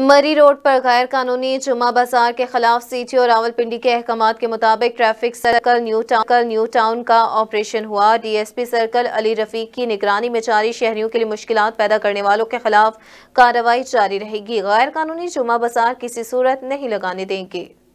मरी रोड पर गैर कानूनी जुमा बाजार के खिलाफ सीटी और रावलपिंडी के अहकाम के मुताबिक ट्रैफिक सर्कल न्यू टाउन कल न्यू टाउन का ऑपरेशन हुआ डीएसपी सर्कल अली रफीक की निगरानी में जारी शहरियों के लिए मुश्किल पैदा करने वालों के खिलाफ कार्रवाई जारी रहेगी गैर कानूनी जुमा बाजार किसी सूरत नहीं लगाने देंगे